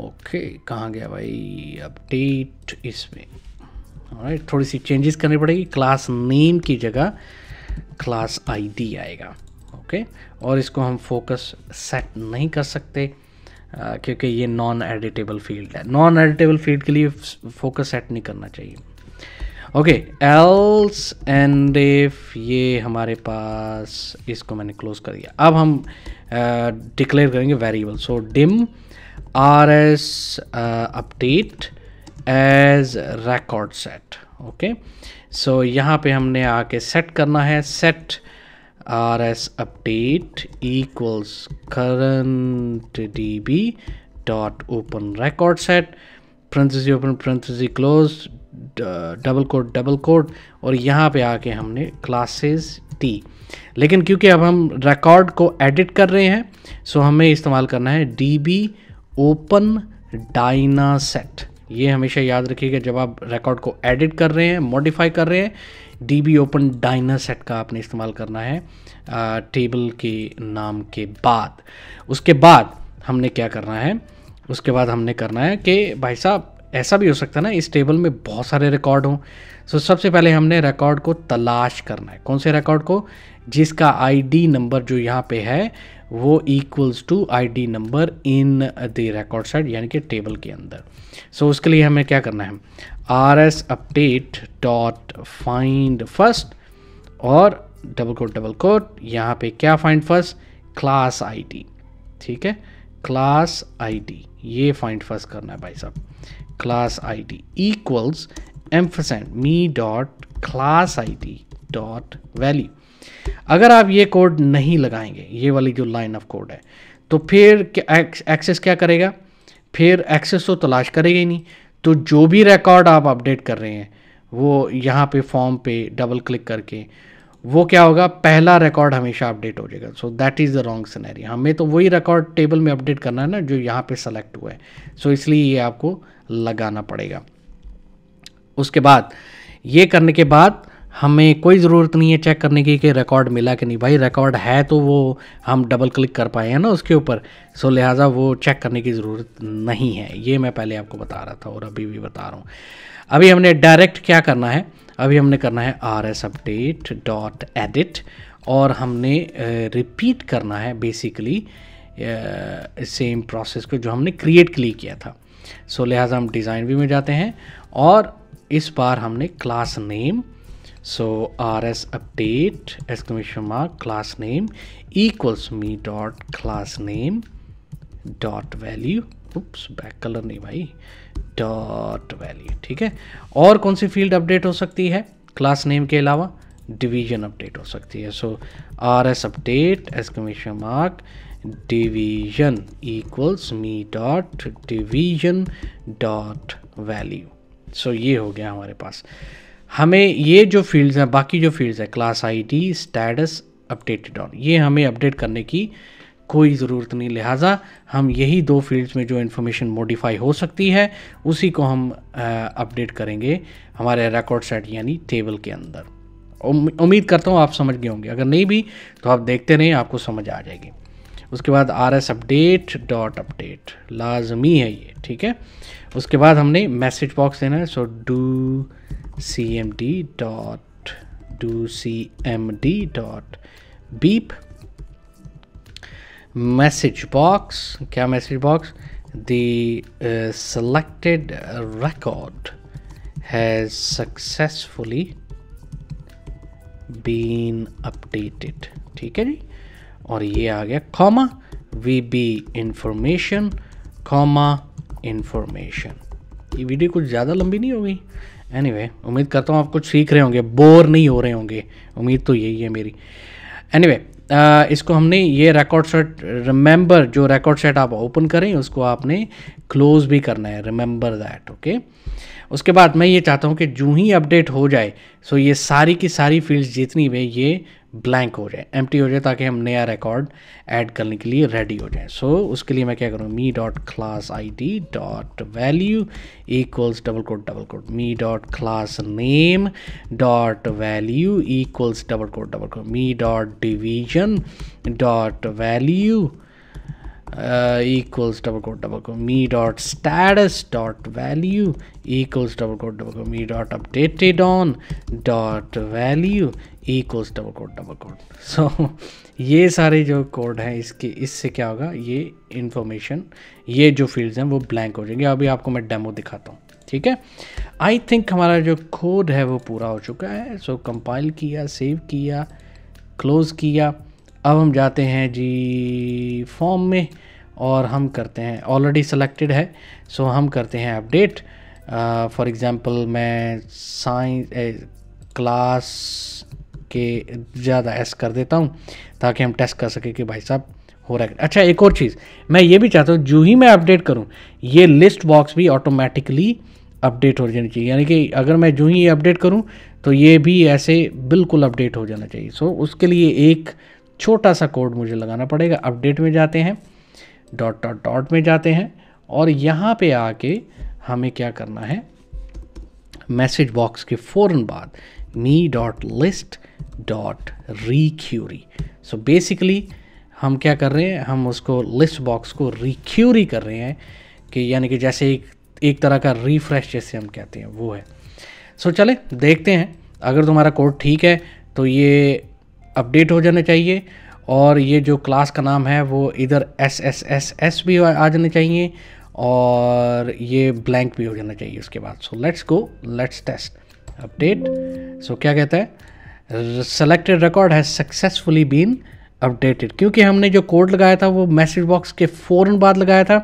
ओके कहाँ गया भाई अपडेट इसमें राइट थोड़ी सी चेंजेस करनी पड़ेगी क्लास नेम की जगह क्लास आईडी आएगा ओके और इसको हम फोकस सेट नहीं कर सकते आ, क्योंकि ये नॉन एडिटेबल फील्ड है नॉन एडिटेबल फील्ड के लिए फोकस सेट नहीं करना चाहिए ओके एल्स एंड इफ ये हमारे पास इसको मैंने क्लोज कर दिया अब हम डिक्लेयर करेंगे variable so dim R S update as record set okay so यहाँ पे हमने आके सेट करना है set R S update equals current D B dot open record set parenthesis open parenthesis close double quote double quote और यहाँ पे आके हमने क्लासेस टी लेकिन क्योंकि अब हम रिकॉर्ड को एडिट कर रहे हैं सो हमें इस्तेमाल करना है D B open dynaset ये हमेशा याद रखिएगा जब आप रिकॉर्ड को एडिट कर रहे हैं मॉडिफाई कर रहे हैं D B open dynaset का आपने इस्तेमाल करना है आ, टेबल के नाम के बाद उसके बाद हमने क्या करना है उसके बाद हमने करना है कि भाई साहब ऐसा भी हो सकता है ना इस टेबल में बहुत सारे रिकॉर्ड हों सो so, सबसे पहले हमने रिकॉर्ड को तलाश करना है कौन से रिकॉर्ड को जिसका आईडी नंबर जो यहाँ पे है वो equals to ID number in the record set यानी कि टेबल के अंदर सो so, उसके लिए हमें क्या करना है R S update dot find first और डबल कोट डबल कोट यहाँ पे क्या फाइंड फर्स्ट क्लास आईडी ठीक है क्लास आईडी ये फाइंड फर्स्ट करना है भाई साहब class ID equals ampersand me dot class ID dot value अगर आप ये कोड नहीं लगाएंगे ये वाली जो लाइन ऑफ कोड है तो फिर एक्सेस क्या करेगा फिर एक्सेस तो तलाश करेगा ही नहीं तो जो भी रिकॉर्ड आप अपडेट कर रहे हैं वो यहाँ पे फॉर्म पे डबल क्लिक करके वो क्या होगा पहला रिकॉर्ड हमेशा अपडेट हो जाएगा so that is the wrong scenario हमें तो वही रिकॉर्ड टेबल में अपडेट करना है ना जो यहाँ पे सेलेक्ट हुआ है सो so, इसलिए ये आपको लगाना पड़ेगा उसके बाद ये करने के बाद हमें कोई ज़रूरत नहीं है चेक करने की कि रिकॉर्ड मिला कि नहीं भाई रिकॉर्ड है तो वो हम डबल क्लिक कर पाए हैं ना उसके ऊपर सो लिहाजा वो चेक करने की ज़रूरत नहीं है ये मैं पहले आपको बता रहा था और अभी भी बता रहा हूँ अभी हमने डायरेक्ट क्या करना है अभी हमने करना है R S update dot edit और हमने रिपीट करना है बेसिकली सेम प्रोसेस को जो हमने क्रिएट के लिए किया था सो so, लिहाजा हम डिज़ाइन व्यू में जाते हैं और इस बार हमने class name so rs update exclamation mark class name equals me dot class name dot value oops back colour नहीं भाई डॉट वैल्यू ठीक है और कौन सी फील्ड अपडेट हो सकती है क्लास नेम के अलावा डिवीजन अपडेट हो सकती है so R S update exclamation mark division equals me dot division dot value so ये हो गया हमारे पास हमें ये जो फील्ड्स हैं बाकी जो फील्ड्स हैं class ID status updated on ये हमें अपडेट करने की कोई ज़रूरत नहीं लिहाजा हम यही दो फील्ड्स में जो इन्फॉर्मेशन मॉडिफाई हो सकती है उसी को हम अपडेट करेंगे हमारे रिकॉर्ड सेट यानी टेबल के अंदर उम्मीद करता हूँ आप समझ गए होंगे अगर नहीं भी तो आप देखते रहें आपको समझ आ जाएगी उसके बाद R S update dot update लाजमी है ये ठीक है उसके बाद हमने मैसेज बॉक्स देना है so do cmd dot do cmd dot beep message box क्या message box the uh, selected record has successfully been updated ठीक है जी और ये आ गया comma V B information comma information ये वीडियो कुछ ज़्यादा लंबी नहीं हो गई एनीवे anyway, उम्मीद करता हूँ आप कुछ सीख रहे होंगे बोर नहीं हो रहे होंगे उम्मीद तो यही है मेरी एनीवे anyway, इसको हमने ये रिकॉर्ड सेट रिमेंबर जो रिकॉर्ड सेट आप ओपन करें उसको आपने क्लोज भी करना है रिमेंबर दैट ओके उसके बाद मैं ये चाहता हूँ कि जूँ ही अपडेट हो जाए सो ये सारी की सारी फील्ड्स जितनी भी ये ब्लैंक हो जाए एम हो जाए ताकि हम नया रिकॉर्ड ऐड करने के लिए रेडी हो जाए सो so, उसके लिए मैं क्या करूँ me dot class I D dot value equals double quote double quote me dot class name dot value equals double quote double quote me dot division dot value equals double quote double quote me dot status dot value equals double quote double quote me dot updated on dot value equals double quote double quote so ये सारे जो code हैं इसके इससे क्या होगा ये information ये जो फील्ड्स हैं वो ब्लैंक हो जाएंगे अभी आपको मैं डेमो दिखाता हूँ ठीक है आई थिंक हमारा जो कोड है वो पूरा हो चुका है सो so, कंपाइल किया सेव किया क्लोज़ किया अब हम जाते हैं जी फॉर्म में और हम करते हैं ऑलरेडी सेलेक्टेड है सो so, हम करते हैं अपडेट फॉर एग्ज़ाम्पल मैं साइंस क्लास eh, के ज़्यादा एस कर देता हूँ ताकि हम टेस्ट कर सकें कि भाई साहब हो रहा है अच्छा एक और चीज़ मैं ये भी चाहता हूँ जो ही मैं अपडेट करूँ ये लिस्ट बॉक्स भी ऑटोमेटिकली अपडेट हो जानी चाहिए यानी कि अगर मैं जो ही ये अपडेट करूँ तो ये भी ऐसे बिल्कुल अपडेट हो जाना चाहिए सो उसके लिए एक छोटा सा कोड मुझे लगाना पड़ेगा अपडेट में जाते हैं डॉट डॉट डॉट में जाते हैं और यहाँ पे आके हमें क्या करना है मैसेज बॉक्स के फ़ौर बाद me.list डॉट रिक्यूरी सो बेसिकली हम क्या कर रहे हैं हम उसको लिस्ट बॉक्स को रिक्यूरी कर रहे हैं कि यानी कि जैसे एक एक तरह का रिफ्रेश जैसे हम कहते हैं वो है सो so, चले देखते हैं अगर तुम्हारा कोड ठीक है तो ये अपडेट हो जाना चाहिए और ये जो क्लास का नाम है वो इधर एस एस एस एस भी आ जाना चाहिए और ये ब्लैंक भी हो जाना चाहिए उसके बाद so let's go let's test update so क्या कहता है selected record has successfully been updated क्योंकि हमने जो कोड लगाया था वो मैसेज बॉक्स के फ़ौरन बाद लगाया था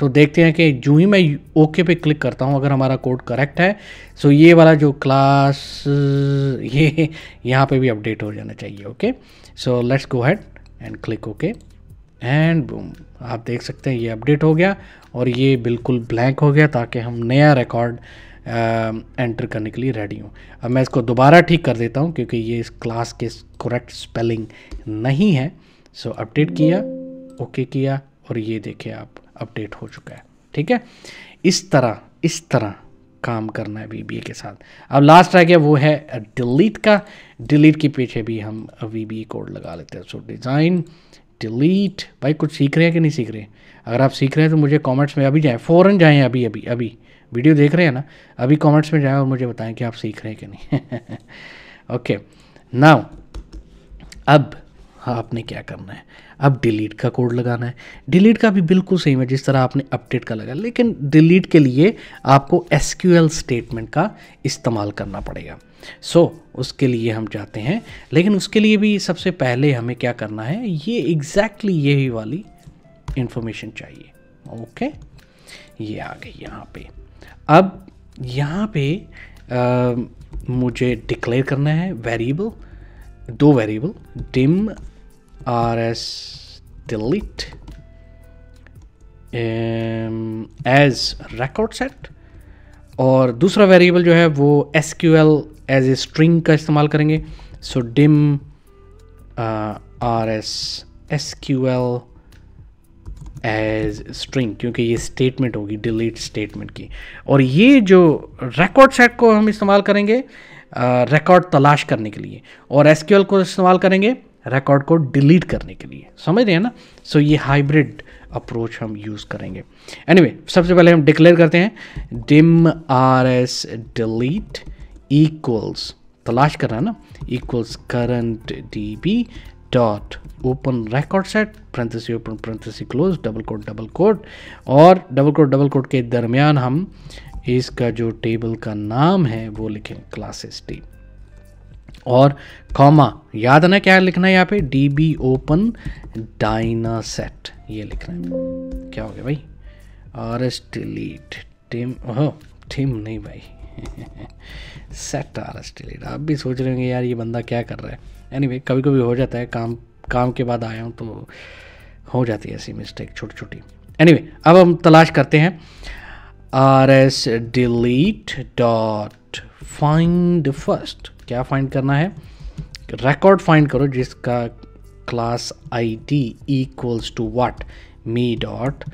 तो देखते हैं कि जो ही मैं ओके पे क्लिक करता हूँ अगर हमारा कोड करेक्ट है सो ये वाला जो क्लास ये यहाँ पे भी अपडेट हो जाना चाहिए okay so let's go ahead and click okay and boom आप देख सकते हैं ये अपडेट हो गया और ये बिल्कुल ब्लैंक हो गया ताकि हम नया रिकॉर्ड एंटर um, करने के लिए रेडी हूँ अब मैं इसको दोबारा ठीक कर देता हूँ क्योंकि ये इस क्लास के करेक्ट स्पेलिंग नहीं है सो so, अपडेट किया ओके okay किया और ये देखिए आप अपडेट हो चुका है ठीक है इस तरह इस तरह काम करना है वी के साथ अब लास्ट रह गया वो है डिलीट का डिलीट के पीछे भी हम वी कोड लगा लेते हैं सो डिज़ाइन डिलीट भाई कुछ सीख रहे हैं कि नहीं सीख रहे अगर आप सीख रहे हैं तो मुझे कमेंट्स में अभी जाएँ फ़ौरन जाएँ अभी अभी अभी वीडियो देख रहे हैं ना अभी कमेंट्स में जाएं और मुझे बताएं कि आप सीख रहे हैं कि नहीं ओके नाउ अब हाँ, आपने क्या करना है अब डिलीट का कोड लगाना है डिलीट का भी बिल्कुल सेम है जिस तरह आपने अपडेट का लगा लेकिन डिलीट के लिए आपको एस स्टेटमेंट का इस्तेमाल करना पड़ेगा सो so, उसके लिए हम जाते हैं लेकिन उसके लिए भी सबसे पहले हमें क्या करना है ये एग्जैक्टली exactly यही वाली इन्फॉर्मेशन चाहिए ओके okay? ये आ गई यहाँ पे अब यहाँ पे आ, मुझे डिक्लेयर करना है वेरिएबल दो variable dim R S delete as record set और दूसरा वेरिएबल जो है वो S Q L as a string का इस्तेमाल करेंगे so dim R S S Q L as string क्योंकि ये स्टेटमेंट होगी डिलीट स्टेटमेंट की और ये जो रिकॉर्ड सेट को हम इस्तेमाल करेंगे रिकॉर्ड तलाश करने के लिए और एस को इस्तेमाल करेंगे रिकॉर्ड को डिलीट करने के लिए समझ रहे हैं ना सो so, ये हाइब्रिड अप्रोच हम यूज़ करेंगे एनीवे anyway, सबसे पहले हम डिक्लेयर करते हैं dim R S delete equals तलाश कर रहा है ना equals current D B dot open record set parenthesis open parenthesis close double quote double quote और डबल कोट डबल कोट के दरमियान हम इसका जो टेबल का नाम है वो लिखें क्लासेस टी और कॉमा याद ना क्या लिखना है यहाँ पे D B open dynaset ये लिखना है क्या हो गया भाई आर एस डिलीट टिम हो टिम नहीं भाई सेट आर एस डिलीट आप भी सोच रहे होंगे यार ये बंदा क्या कर रहा है एनी anyway, कभी कभी हो जाता है काम काम के बाद आया हूँ तो हो जाती है ऐसी मिस्टेक छोटी छोटी एनी anyway, अब हम तलाश करते हैं R S delete dot find first क्या फाइंड करना है रिकॉर्ड फाइंड करो जिसका class I D equals to what me dot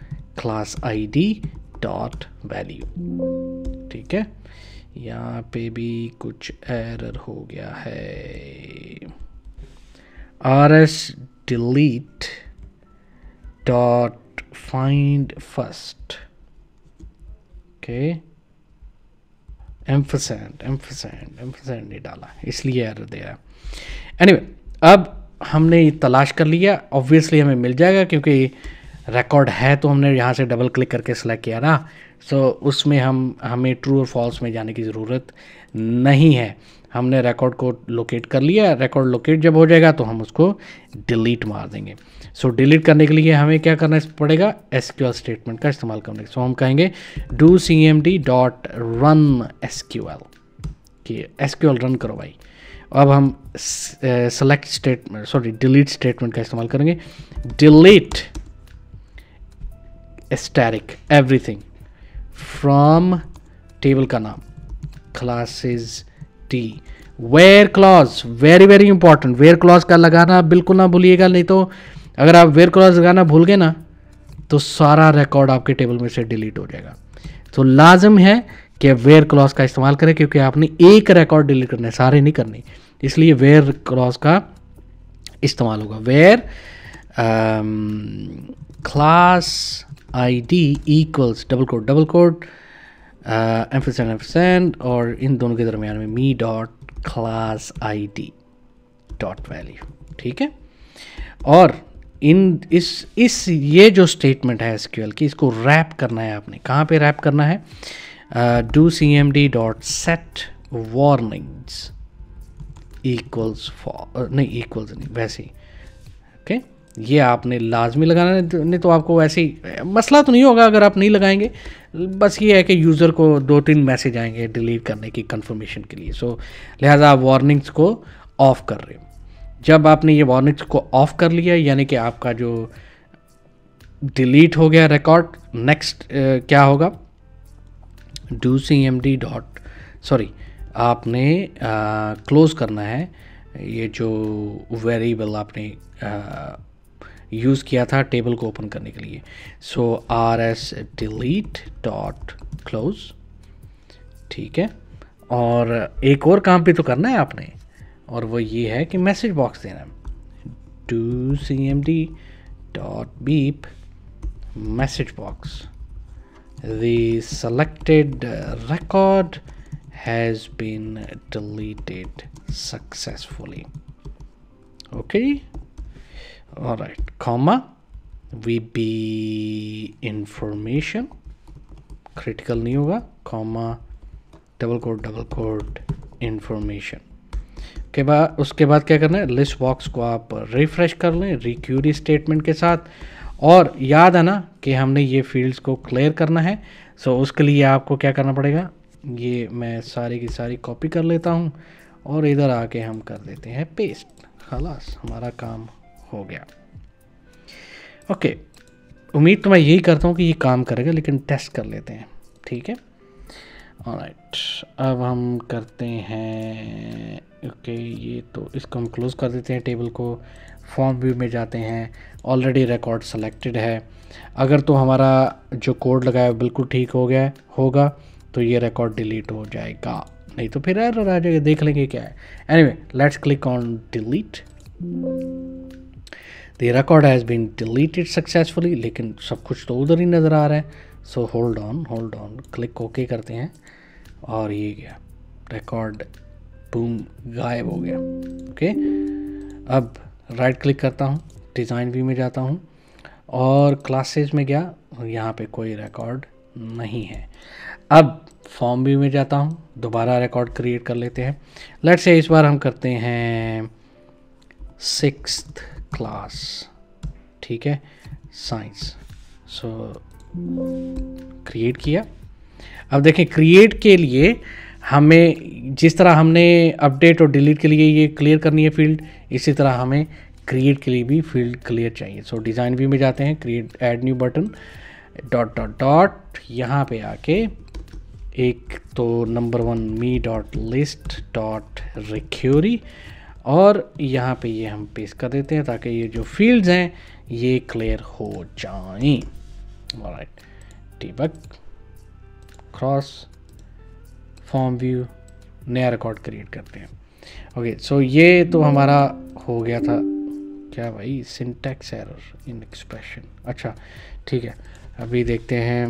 class I D dot value ठीक है यहाँ पे भी कुछ एरर हो गया है rs delete dot find first okay एम्फसेंट एम्फसेंट एम्फसेंट नहीं डाला इसलिए एरर दे रहा एनीवे anyway, अब हमने तलाश कर लिया ऑब्वियसली हमें मिल जाएगा क्योंकि रिकॉर्ड है तो हमने यहाँ से डबल क्लिक करके सेलेक्ट किया ना सो so, उसमें हम हमें ट्रू और फॉल्स में जाने की ज़रूरत नहीं है हमने रिकॉर्ड को लोकेट कर लिया रिकॉर्ड लोकेट जब हो जाएगा तो हम उसको डिलीट मार देंगे सो so, डिलीट करने के लिए हमें क्या करना पड़ेगा एस स्टेटमेंट का इस्तेमाल करने सो so, हम कहेंगे do C M D dot run S Q L कि एस क्यू एल रन करो भाई अब हम select statement sorry delete statement का इस्तेमाल करेंगे delete asterisk everything from table का नाम classes T where clause very very important where clause का लगाना बिल्कुल ना भूलिएगा नहीं तो अगर आप वेयर क्लॉज लगाना भूल गए ना तो सारा रिकॉर्ड आपके टेबल में से डिलीट हो जाएगा तो लाजम है कि वेयर क्लॉज का इस्तेमाल करें क्योंकि आपने एक रिकॉर्ड डिलीट करना है सारे नहीं करने इसलिए वेयर क्लॉज का इस्तेमाल होगा where class I D equals double quote double quote ampersand ampersand और इन दोनों के दरमियान में me dot class I D dot value ठीक है और इन इस इस ये जो स्टेटमेंट है एसक्यूएल की इसको रैप करना है आपने कहाँ पे रैप करना है do C M D dot set warnings equals false नहीं इक्वल्स नहीं वैसे ही ओके okay? ये आपने लाजमी लगाना तो- नहीं तो आपको वैसे ही मसला तो नहीं होगा अगर आप नहीं लगाएंगे बस ये है कि यूज़र को दो तीन मैसेज आएंगे डिलीट करने की कंफर्मेशन के लिए सो लिहाजा आप वार्निंग्स को ऑफ़ कर रहे हो जब आपने ये वार्निंग्स को ऑफ़ कर लिया यानी कि आपका जो डिलीट हो गया रिकॉर्ड नेक्स्ट क्या होगा do C M D dot sorry आपने क्लोज़ करना है ये जो वेरिएबल आपने यूज़ किया था टेबल को ओपन करने के लिए so R S delete dot close ठीक है और एक और काम भी तो करना है आपने और वो ये है कि मैसेज बॉक्स देना है do C M D dot beep message box the record has been deleted successfully okay okay all right comma vb information critical नहीं होगा comma double quote double quote information के बाद उसके बाद क्या करना है लिस्ट बॉक्स को आप रिफ्रेश कर लें रिक्यूरी स्टेटमेंट के साथ और याद आना कि हमने ये फील्ड्स को क्लियर करना है सो उसके लिए आपको क्या करना पड़ेगा ये मैं सारी की सारी कॉपी कर लेता हूँ और इधर आके हम कर देते हैं पेस्ट खलास हमारा काम हो गया ओके उम्मीद तो मैं यही करता हूँ कि ये काम करेगा लेकिन टेस्ट कर लेते हैं ठीक है राइट अब हम करते हैं ओके ये तो इसको हम क्लोज़ कर देते हैं टेबल को फॉर्म व्यू में जाते हैं ऑलरेडी रिकॉर्ड सेलेक्टेड है अगर तो हमारा जो कोड लगाया बिल्कुल ठीक हो गया होगा तो ये रिकॉर्ड डिलीट हो जाएगा नहीं तो फिर एरर आ जाएगा देख लेंगे क्या है anyway let's click on delete the record has been deleted successfully लेकिन सब कुछ तो उधर ही नज़र आ रहा है so hold on hold on click okay करते हैं और ये गया रिकॉर्ड बूम गायब हो गया ओके अब राइट क्लिक करता हूँ डिज़ाइन व्यू में जाता हूँ और क्लासेज में गया यहाँ पे कोई रिकॉर्ड नहीं है अब फॉर्म व्यू में जाता हूँ दोबारा रिकॉर्ड क्रिएट कर लेते हैं लेट्स से इस बार हम करते हैं सिक्स्थ क्लास ठीक है साइंस सो क्रिएट किया अब देखें क्रिएट के लिए हमें जिस तरह हमने अपडेट और डिलीट के लिए ये क्लियर करनी है फील्ड इसी तरह हमें क्रिएट के लिए भी फील्ड क्लियर चाहिए सो डिज़ाइन व्यू में जाते हैं create add new button dot dot dot यहाँ पे आके एक तो number one me dot list dot रिक्योरी और यहाँ पे ये हम पेश कर देते हैं ताकि ये जो फील्ड्स हैं ये क्लियर हो जाए राइट क्रॉस फॉर्म व्यू नया रिकॉर्ड क्रिएट करते हैं ओके सो ये तो हमारा हो गया था क्या भाई सिंटेक्स एरर इन एक्सप्रेशन अच्छा ठीक है अभी देखते हैं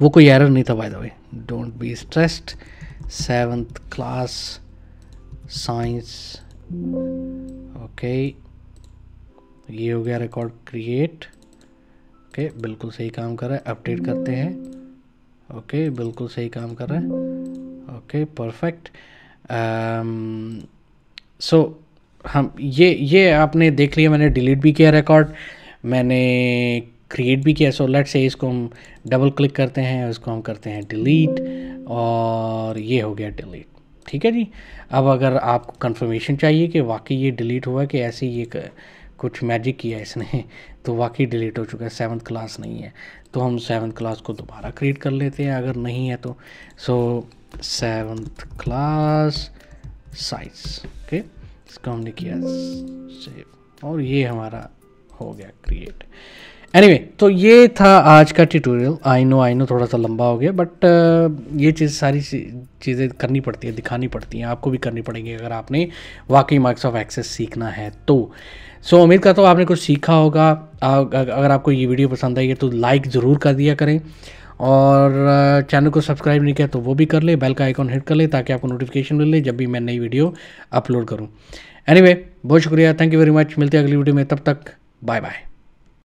वो कोई एरर नहीं था by the way don't be stressed seventh class science okay ये हो गया रिकॉर्ड क्रिएट ओके बिल्कुल सही काम कर रहा है अपडेट करते हैं ओके बिल्कुल सही काम कर रहा है ओके परफेक्ट सो um, हम ये ये आपने देख लिया मैंने डिलीट भी किया रिकॉर्ड मैंने क्रिएट भी किया सो लेट से इसको हम डबल क्लिक करते हैं इसको हम करते हैं डिलीट और ये हो गया डिलीट ठीक है जी अब अगर आपको कंफर्मेशन चाहिए कि वाकई ये डिलीट हुआ कि ऐसे ये कुछ मैजिक किया इसने तो वाकई डिलीट हो चुका है सेवन्थ क्लास नहीं है तो हम सेवन्थ क्लास को दोबारा क्रिएट कर लेते हैं अगर नहीं है तो so seventh class size okay इसको हमने किया सेव और ये हमारा हो गया क्रिएट एनीवे anyway, तो ये था आज का tutorial I know I know थोड़ा सा लंबा हो गया बट uh, ये चीज़ सारी चीज़ें करनी पड़ती है दिखानी पड़ती हैं आपको भी करनी पड़ेगी अगर आपने वाकई मार्क्स ऑफ एक्सेस सीखना है तो सो so, उम्मीद करता हूँ आपने कुछ सीखा होगा अगर आपको ये वीडियो पसंद आई है तो लाइक ज़रूर कर दिया करें और चैनल uh, को सब्सक्राइब नहीं किया तो वो भी कर ले बेल का आइकॉन हिट कर ले ताकि आपको नोटिफिकेशन मिल ले जब भी मैं नई वीडियो अपलोड करूँ एनी anyway, बहुत शुक्रिया थैंक यू वेरी मच मिलते हैं अगली वीडियो में तब तक बाय बाय